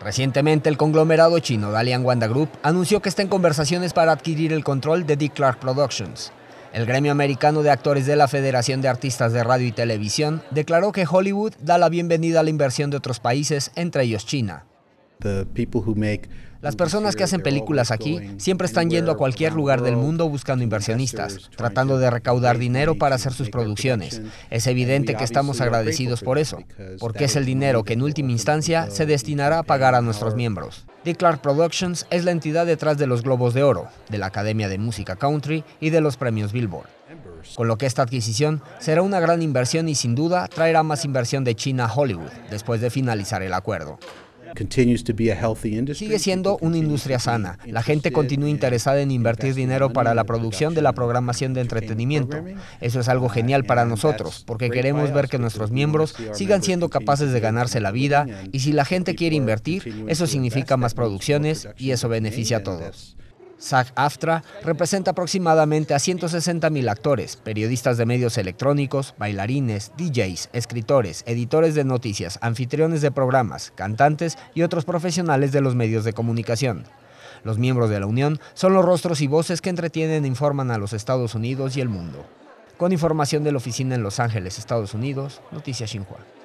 Recientemente, el conglomerado chino Dalian Wanda Group anunció que está en conversaciones para adquirir el control de Dick Clark Productions. El gremio americano de actores de la Federación de Artistas de Radio y Televisión declaró que Hollywood da la bienvenida a la inversión de otros países, entre ellos China. Las personas que hacen películas aquí siempre están yendo a cualquier lugar del mundo buscando inversionistas, tratando de recaudar dinero para hacer sus producciones. Es evidente que estamos agradecidos por eso, porque es el dinero que en última instancia se destinará a pagar a nuestros miembros. The Clark Productions es la entidad detrás de los Globos de Oro, de la Academia de Música Country y de los premios Billboard. Con lo que esta adquisición será una gran inversión y sin duda traerá más inversión de China a Hollywood después de finalizar el acuerdo. Sigue siendo una industria sana. La gente continúa interesada en invertir dinero para la producción de la programación de entretenimiento. Eso es algo uh, genial para nosotros, porque queremos ver que nuestros miembros sigan siendo capaces de ganarse la vida y si la gente quiere invertir, eso significa más producciones y eso beneficia a todos. SAG-AFTRA representa aproximadamente a 160.000 actores, periodistas de medios electrónicos, bailarines, DJs, escritores, editores de noticias, anfitriones de programas, cantantes y otros profesionales de los medios de comunicación. Los miembros de la Unión son los rostros y voces que entretienen e informan a los Estados Unidos y el mundo. Con información de la oficina en Los Ángeles, Estados Unidos, Noticias Xinhua.